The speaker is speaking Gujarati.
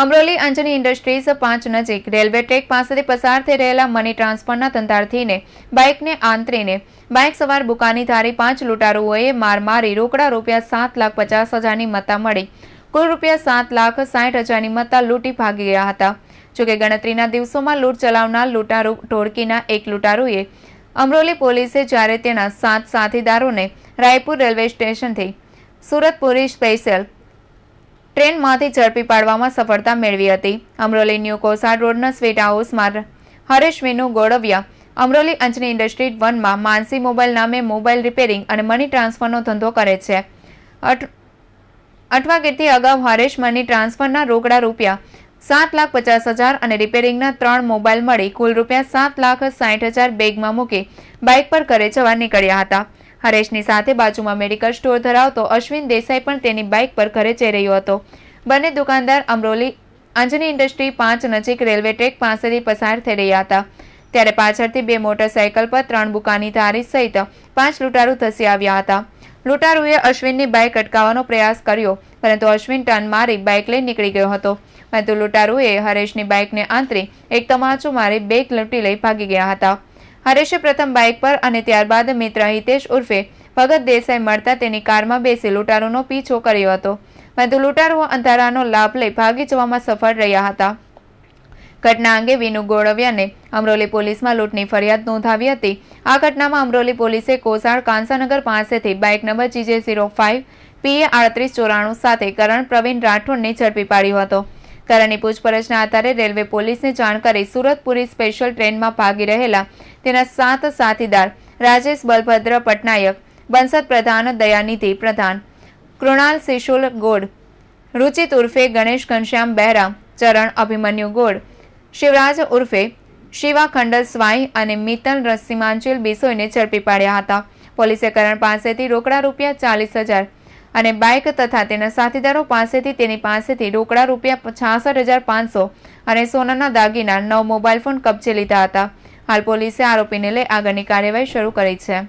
અમરોલી અંજની ઇન્ડસ્ટ્રીઝ પાંચ નજીક રેલવે ટ્રેક પાસેથી પસાર થઈ રહેલા મની ટ્રાન્સફરના તંતારથીને બાઇકને આંતરીને બાઇક સવાર બુકાની ધારી પાંચ લૂંટારૂઓએ માર મારી રોકડા રૂપિયા સાત લાખ પચાસ હજારની મત્તા મળી કુલ રૂપિયા સાત લાખ સાઠ હજારની મત્તા લૂંટી ભાગી ગયા હતા જોકે ગણતરીના દિવસોમાં લૂંટ ચલાવનાર લૂંટારૂ ઢોળકીના એક લૂંટારૂએ અમરોલી પોલીસે જ્યારે તેના સાત સાથીદારોને રાયપુર રેલવે સ્ટેશનથી સુરત પોલીસ સ્પેશિયલ ટ્રેનમાંથી ઝડપી પાડવામાં સફળતા મેળવી હતી અમરોલી ન્યુ કોસાડ રોડના સ્વીટ હાઉસમાં હરેશ વિનુ ગોળવિયા અમરોલી અંજની ઇન્ડસ્ટ્રી વનમાં માનસી મોબાઈલ નામે મોબાઈલ રિપેરિંગ અને મની ટ્રાન્સફરનો ધંધો કરે છે અઠવાગીરથી અગાઉ હરેશ મની ટ્રાન્સફરના રોકડા રૂપિયા સાત લાખ પચાસ હજાર અને રિપેરિંગના ત્રણ મોબાઈલ મળી કુલ રૂપિયા સાત લાખ સાઠ હજાર બેગમાં મૂકી બાઇક પર ઘરે જવા નીકળ્યા હતા હરેશની સાથે બાજુમાં મેડિકલ સ્ટોર ધરાવતો અશ્વિન દેસાઈ પણ તેની બાઇક પર ઘરે જઈ રહ્યો હતો બંને દુકાનદાર અમરોલી અંજની ઇન્ડસ્ટ્રી પાંચ નજીક રેલવે ટ્રેક પાસેથી પસાર થઈ રહ્યા હતા ત્યારે પાછળથી બે મોટરસાઇકલ પર ત્રણ બુકાની ધારી સહિત પાંચ લૂંટારૂ ધસી આવ્યા હતા લૂંટારૂએ અશ્વિનની બાઇક અટકાવવાનો પ્રયાસ કર્યો પરંતુ અશ્વિન ટર્ન મારી બાઇક લઈ નીકળી ગયો હતો પરંતુ લૂંટારૂએ હરેશની બાઇકને આંતરી એક તમાચો મારી બેગ લૂંટી લઈ ભાગી ગયા હતા હરેશે પ્રથમ બાઇક પર અને ત્યારબાદ મિત્ર હિતેશ ઉર્ફે ભગત દેસાઈ મળતા તેની કારમાં બેસી લૂંટારોનો પીછો કર્યો હતો પરંતુ લૂંટારો અંધારાનો લાભ લઈ ભાગી જવામાં સફળ રહ્યા હતા ઘટના અંગે વિનુ ગોળવ્યાને અમરોલી પોલીસમાં લૂંટની ફરિયાદ નોંધાવી હતી આ ઘટનામાં અમરોલી પોલીસે કોસાળ કાંસાનગર પાસેથી bike number GJ zero five PA આડત્રીસ ચોરાણું સાથે કરણ પ્રવીણ રાઠોડને ઝડપી પાડ્યો હતો તારાની પૂછપરછના આધારે રેલવે પોલીસને જાણ કરી સુરત પુરી સ્પેશિયલ ટ્રેનમાં ભાગી રહેલા તેના સાત સાથીદાર રાજેશ બલભદ્ર પટનાયક બંસદ પ્રધાન દયાનિધિ પ્રધાન કૃણાલ સિશુલ ગોડ રુચિત ઉર્ફે ગણેશ ઘનશ્યામ બહેરા ચરણ અભિમન્યુ ગોડ શિવરાજ ઉર્ફે શિવા ખંડલ સ્વાઈ અને મિતલ રસીમાંચુલ બિસોઈને ઝડપી પાડ્યા હતા પોલીસે કરણ પાસેથી રોકડા રૂપિયા ચાલીસ હજાર અને બાઇક તથા તેના સાથીદારો પાસેથી તેની પાસેથી ઢોકળા રૂપિયા છાસઠ હજાર પાંચસો અને સોનાના દાગીના નવ મોબાઈલ ફોન કબજે લીધા હતા હાલ પોલીસે આરોપીને લઈ આગળની કાર્યવાહી શરૂ કરી છે